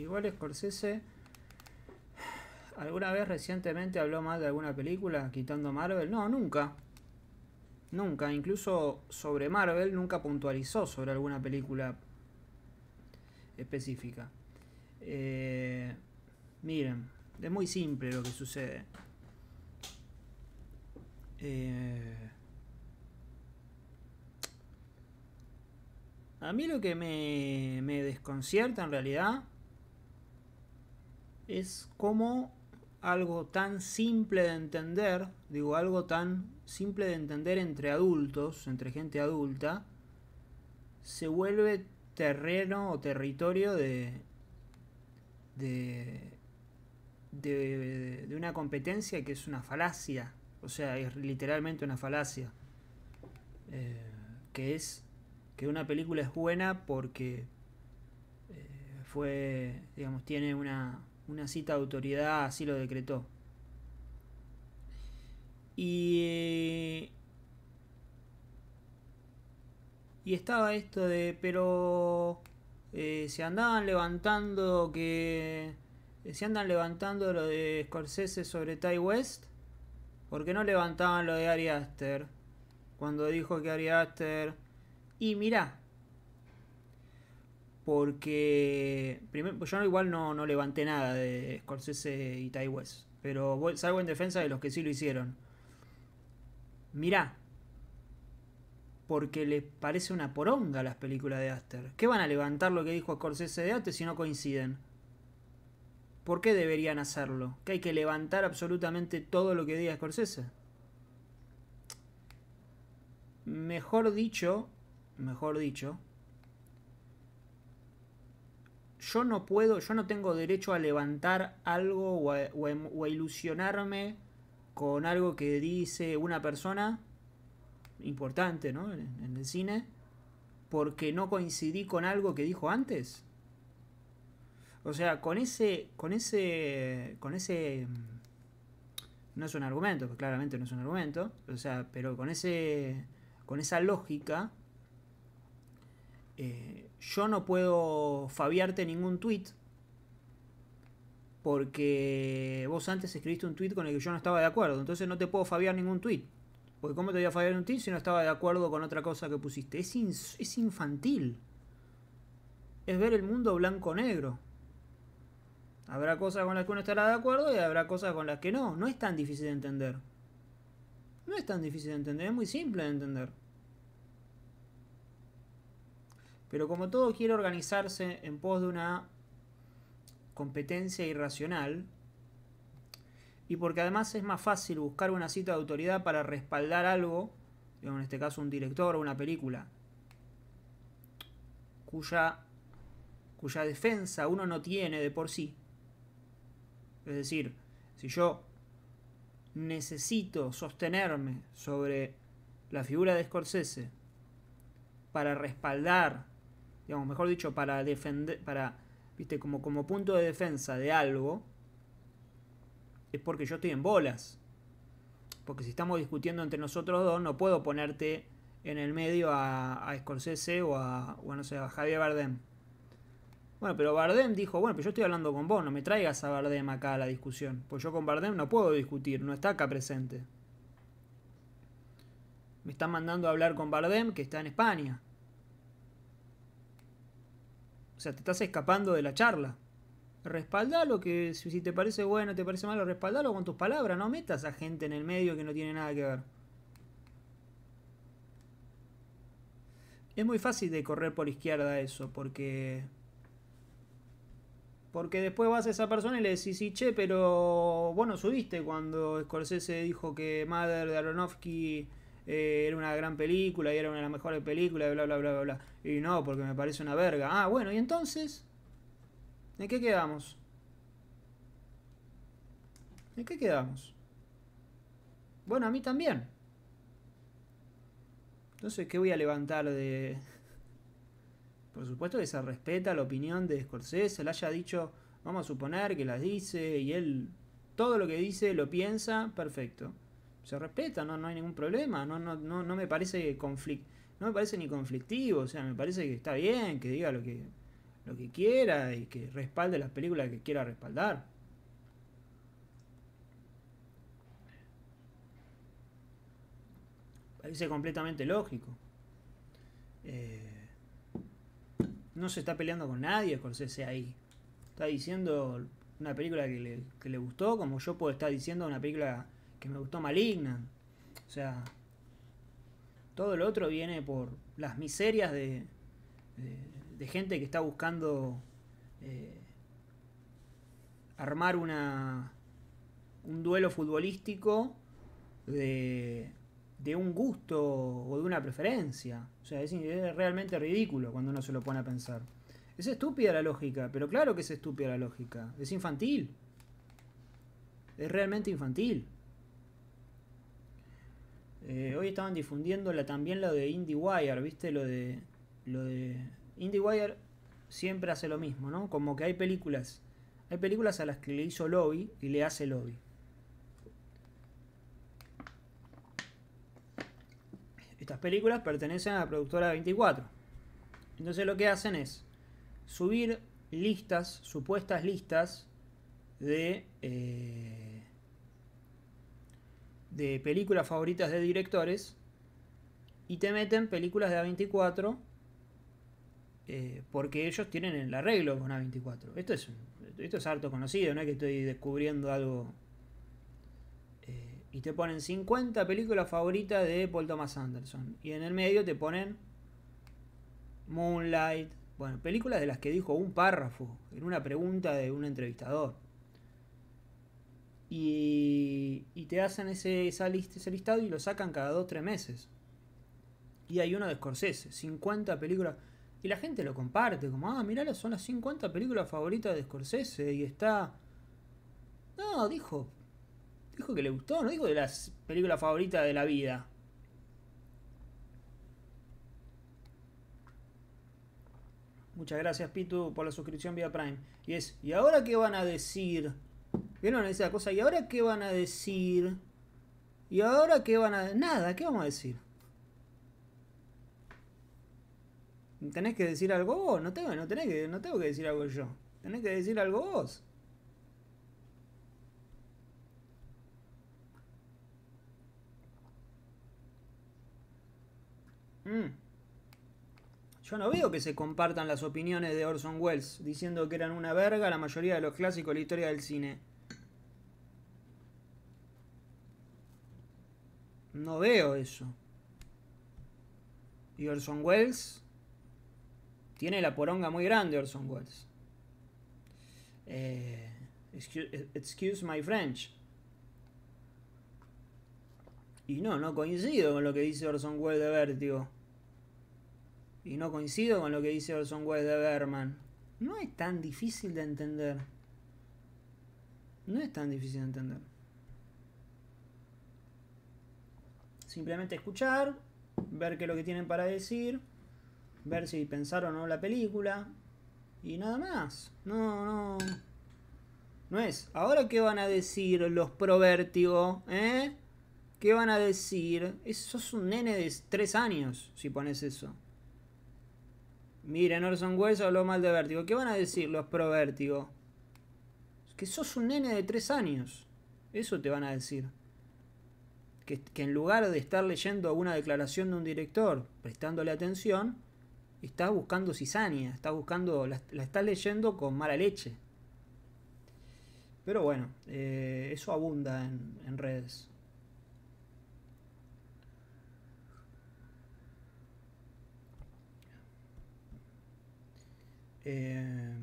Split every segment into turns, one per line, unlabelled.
Igual Scorsese alguna vez recientemente habló más de alguna película quitando Marvel. No, nunca. Nunca. Incluso sobre Marvel nunca puntualizó sobre alguna película específica. Eh, miren, es muy simple lo que sucede. Eh, a mí lo que me, me desconcierta en realidad es como algo tan simple de entender, digo algo tan simple de entender entre adultos, entre gente adulta, se vuelve terreno o territorio de, de, una competencia que es una falacia, o sea, es literalmente una falacia, eh, que es que una película es buena porque eh, fue, digamos, tiene una una cita de autoridad así lo decretó. Y... Eh, y estaba esto de, pero eh, se andaban levantando que... Eh, se andan levantando lo de Scorsese sobre Ty West. Porque no levantaban lo de Ari Aster. Cuando dijo que Ari Aster... Y mirá, porque primero, pues yo igual no, levanté nada de Scorsese y Ty pero salgo en defensa de los que sí lo hicieron. Mirá, porque les parece una poronga las películas de Aster. ¿Qué van a levantar lo que dijo Scorsese de Aster si no coinciden? ¿Por qué deberían hacerlo? ¿Que hay que levantar absolutamente todo lo que diga Scorsese? Mejor dicho, mejor dicho, yo no puedo, yo no tengo derecho a levantar algo o a, em, ilusionarme con algo que dice una persona importante, ¿no? En, el cine, porque no coincidí con algo que dijo antes. O sea, con ese, con ese, con ese, mm, no es un argumento, que claramente no es un argumento, o sea, pero con ese, con esa lógica, eh, yo no puedo fabiarte ningún tweet porque vos antes escribiste un tweet con el que yo no estaba de acuerdo, entonces no te puedo fabiar ningún tweet. Porque ¿cómo te voy a fabiar un tweet si no estaba de acuerdo con otra cosa que pusiste? Es, es infantil. Es ver el mundo blanco-negro. Habrá cosas con las que uno estará de acuerdo y habrá cosas con las que no. No es tan difícil de entender. No es tan difícil de entender, es muy simple de entender. Pero como todo quiere organizarse en pos de una competencia irracional, y porque además es más fácil buscar una cita de autoridad para respaldar algo, en este caso un director o una película, cuya, cuya defensa uno no tiene de por sí. Es decir, si yo necesito sostenerme sobre la figura de Scorsese para respaldar digamos, mejor dicho, para defender, para, viste, como, como punto de defensa de algo, es porque yo estoy en bolas. Porque si estamos discutiendo entre nosotros dos, no puedo ponerte en el medio a, a Scorsese o a, Javier Bardem. Bueno, pero Bardem dijo, bueno, pero yo estoy hablando con vos, no me traigas a Bardem acá a la discusión. Pues yo con Bardem no puedo discutir, no está acá presente. Me está mandando a hablar con Bardem, que está en España. O sea, te estás escapando de la charla. lo que si te parece bueno, te parece malo, respaldalo con tus palabras. No metas a gente en el medio que no tiene nada que ver. Es muy fácil de correr por izquierda eso, porque... Porque después vas a esa persona y le decís, sí, che, pero bueno subiste cuando Scorsese dijo que madre de Aronofsky eh, era una gran película y era una de las mejores películas, bla, bla, bla, bla, bla. Y no, porque me parece una verga. Ah, bueno, y entonces, ¿en qué quedamos? ¿En qué quedamos? Bueno, a mí también. Entonces, ¿qué voy a levantar de...? Por supuesto que se respeta la opinión de Scorsese, le haya dicho, vamos a suponer que las dice, y él todo lo que dice lo piensa, perfecto se respeta, no, no hay ningún problema, no, no, no, no me parece conflict, no me parece ni conflictivo, o sea, me parece que está bien, que diga lo que, lo que quiera y que respalde las películas que quiera respaldar. Parece completamente lógico. Eh, no se está peleando con nadie Scorsese ahí. Está diciendo una película que le, que le gustó, como yo puedo estar diciendo una película que me gustó Malignan. O sea, todo lo otro viene por las miserias de, de, gente que está buscando eh, armar una, un duelo futbolístico de, de, un gusto o de una preferencia. O sea, es realmente ridículo cuando uno se lo pone a pensar. Es estúpida la lógica, pero claro que es estúpida la lógica. Es infantil. Es realmente infantil. Eh, hoy estaban difundiendo la, también lo de IndieWire, ¿viste? Lo de, lo de. IndieWire siempre hace lo mismo, ¿no? Como que hay películas. Hay películas a las que le hizo lobby y le hace lobby. Estas películas pertenecen a la productora 24. Entonces lo que hacen es subir listas, supuestas listas de. Eh, de películas favoritas de directores y te meten películas de A24 eh, porque ellos tienen el arreglo con A24. Esto es, esto es harto conocido, no es que estoy descubriendo algo. Eh, y te ponen 50 películas favoritas de Paul Thomas Anderson. Y en el medio te ponen Moonlight. Bueno, películas de las que dijo un párrafo en una pregunta de un entrevistador. Y, te hacen ese, ese listado y lo sacan cada 2-3 meses. Y hay uno de Scorsese, 50 películas. Y la gente lo comparte, como, ah, mirá, son las 50 películas favoritas de Scorsese. Y está. No, dijo. Dijo que le gustó, no dijo de las películas favoritas de la vida. Muchas gracias, Pitu, por la suscripción vía Prime. Y es, ¿y ahora qué van a decir ¿Vieron esa cosa? ¿Y ahora qué van a decir? ¿Y ahora qué van a.? Nada, ¿qué vamos a decir? ¿Tenés que decir algo vos? No tengo, no, que, no tengo que decir algo yo. Tenés que decir algo vos. Mm. Yo no veo que se compartan las opiniones de Orson Welles, diciendo que eran una verga la mayoría de los clásicos de la historia del cine. No veo eso. Y Orson Welles tiene la poronga muy grande, Orson Welles. Eh, eh, excuse, my French. Y no, no coincido con lo que dice Orson Welles de Vertigo. Y no coincido con lo que dice Orson Welles de Berman. No es tan difícil de entender. No es tan difícil de entender. simplemente escuchar, ver qué es lo que tienen para decir, ver si pensaron o no la película y nada más. No, no. No es. Ahora qué van a decir los provértigo, ¿eh? ¿Qué van a decir? Eso es un nene de tres años si pones eso. Mira, Nelson Welles habló mal de vértigo. ¿Qué van a decir los pro vértigo? Que sos un nene de tres años. Eso te van a decir que, en lugar de estar leyendo una declaración de un director, prestándole atención, estás buscando cizania está buscando, la, la estás leyendo con mala leche. Pero bueno, eh, eso abunda en, en redes. Eh...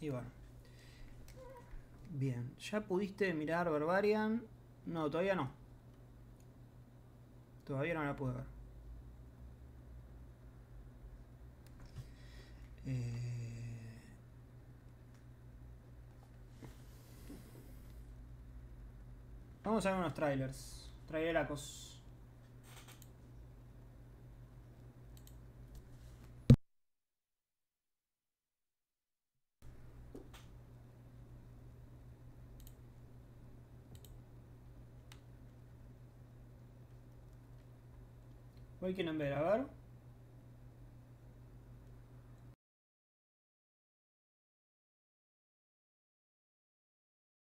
Y bueno. Bien, ¿ya pudiste mirar Barbarian? No, todavía no. Todavía no la pude ver. Eh. Vamos a ver unos trailers. Traileracos. Hoy quieren ver, ahora